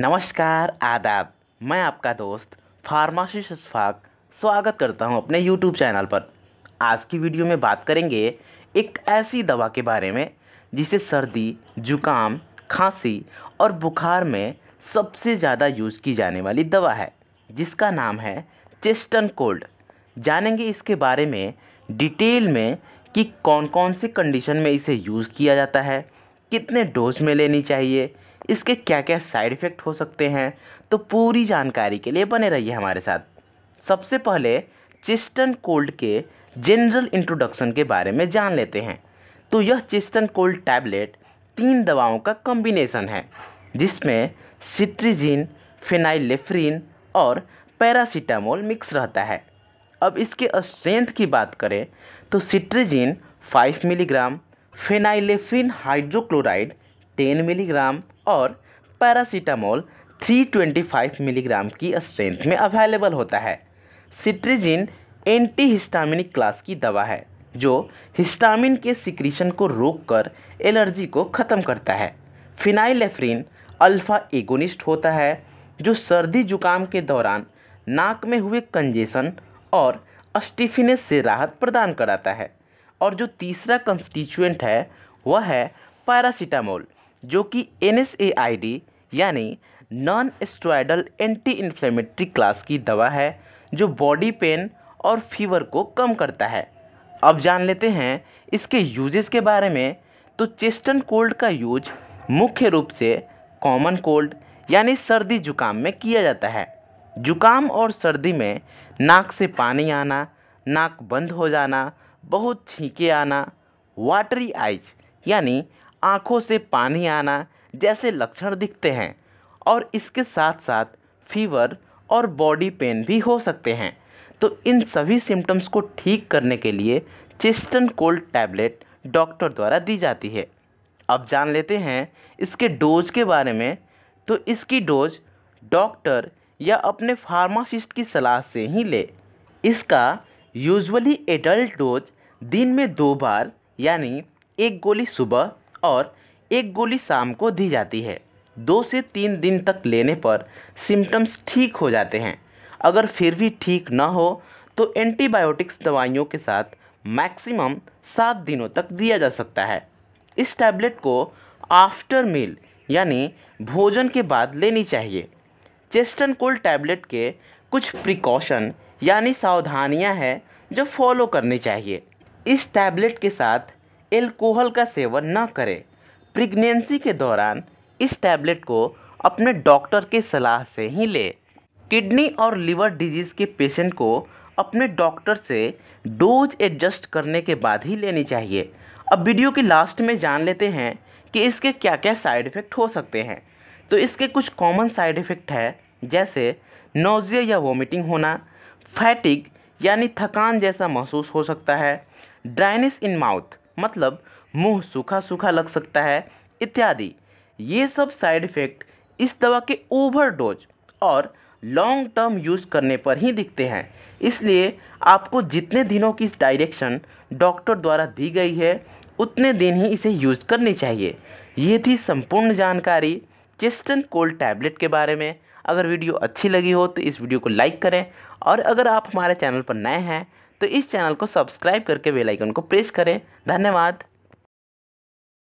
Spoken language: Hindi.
नमस्कार आदाब मैं आपका दोस्त फार्मासिस्ट इशफाक स्वागत करता हूं अपने यूट्यूब चैनल पर आज की वीडियो में बात करेंगे एक ऐसी दवा के बारे में जिसे सर्दी जुकाम खांसी और बुखार में सबसे ज़्यादा यूज़ की जाने वाली दवा है जिसका नाम है चेस्टन कोल्ड जानेंगे इसके बारे में डिटेल में कि कौन कौन से कंडीशन में इसे यूज़ किया जाता है कितने डोज में लेनी चाहिए इसके क्या क्या साइड इफ़ेक्ट हो सकते हैं तो पूरी जानकारी के लिए बने रहिए हमारे साथ सबसे पहले चेस्टन कोल्ड के जनरल इंट्रोडक्शन के बारे में जान लेते हैं तो यह चेस्टन कोल्ड टैबलेट तीन दवाओं का कॉम्बिनेशन है जिसमें सिट्रीजिन फिनाइलेफ्रिन और पैरासीटामोल मिक्स रहता है अब इसके स्ट्रेंथ की बात करें तो cetirizine 5 milligram phenylephrine hydrochloride 10 milligram और पैरासीटामोल 325 मिलीग्राम की स्ट्रेंथ में अवेलेबल होता है सिट्रिजिन एंटी हिस्टामिनिक क्लास की दवा है जो हिस्टामिन के सिक्रीशन को रोककर एलर्जी को ख़त्म करता है फिनाइलेफ्रिन अल्फ़ा एगोनिस्ट होता है जो सर्दी जुकाम के दौरान नाक में हुए कंजेशन और अस्टिफिनेस से राहत प्रदान कराता है और जो तीसरा कंस्टिट्यूएंट है वह है पैरासीटामोल जो कि एन यानी non steroidal anti inflammatory class की दवा है जो बॉडी पेन और फीवर को कम करता है अब जान लेते हैं इसके यूजेस के बारे में तो चेस्टन कोल्ड का यूज मुख्य रूप से कॉमन कोल्ड यानी सर्दी जुकाम में किया जाता है जुकाम और सर्दी में नाक से पानी आना नाक बंद हो जाना बहुत छींके आना वाटरी आइज यानी आँखों से पानी आना जैसे लक्षण दिखते हैं और इसके साथ साथ फीवर और बॉडी पेन भी हो सकते हैं तो इन सभी सिम्टम्स को ठीक करने के लिए चेस्टन कोल्ड टैबलेट डॉक्टर द्वारा दी जाती है अब जान लेते हैं इसके डोज के बारे में तो इसकी डोज डॉक्टर या अपने फार्मासिस्ट की सलाह से ही ले इसका यूजुअली एडल्ट डोज दिन में दो बार यानी एक गोली सुबह और एक गोली शाम को दी जाती है दो से तीन दिन तक लेने पर सिम्टम्स ठीक हो जाते हैं अगर फिर भी ठीक ना हो तो एंटीबायोटिक्स दवाइयों के साथ मैक्सिमम सात दिनों तक दिया जा सकता है इस टैबलेट को आफ्टर मील यानी भोजन के बाद लेनी चाहिए चेस्टन कोल्ड टैबलेट के कुछ प्रिकॉशन यानी सावधानियां हैं जो फॉलो करनी चाहिए इस टैबलेट के साथ एल्कोहल का सेवन न करें प्रेगनेंसी के दौरान इस टैबलेट को अपने डॉक्टर के सलाह से ही लें किडनी और लिवर डिजीज़ के पेशेंट को अपने डॉक्टर से डोज एडजस्ट करने के बाद ही लेनी चाहिए अब वीडियो के लास्ट में जान लेते हैं कि इसके क्या क्या साइड इफ़ेक्ट हो सकते हैं तो इसके कुछ कॉमन साइड इफ़ेक्ट है जैसे नोज़िया या वोमिटिंग होना फैटिक यानी थकान जैसा महसूस हो सकता है ड्राइनेस इन माउथ मतलब मुंह सूखा सूखा लग सकता है इत्यादि ये सब साइड इफ़ेक्ट इस दवा के ओवर डोज और लॉन्ग टर्म यूज़ करने पर ही दिखते हैं इसलिए आपको जितने दिनों की डायरेक्शन डॉक्टर द्वारा दी गई है उतने दिन ही इसे यूज़ करनी चाहिए ये थी संपूर्ण जानकारी चेस्टन कोल्ड टैबलेट के बारे में अगर वीडियो अच्छी लगी हो तो इस वीडियो को लाइक करें और अगर आप हमारे चैनल पर नए हैं तो इस चैनल को सब्सक्राइब करके बेल आइकन को प्रेस करें धन्यवाद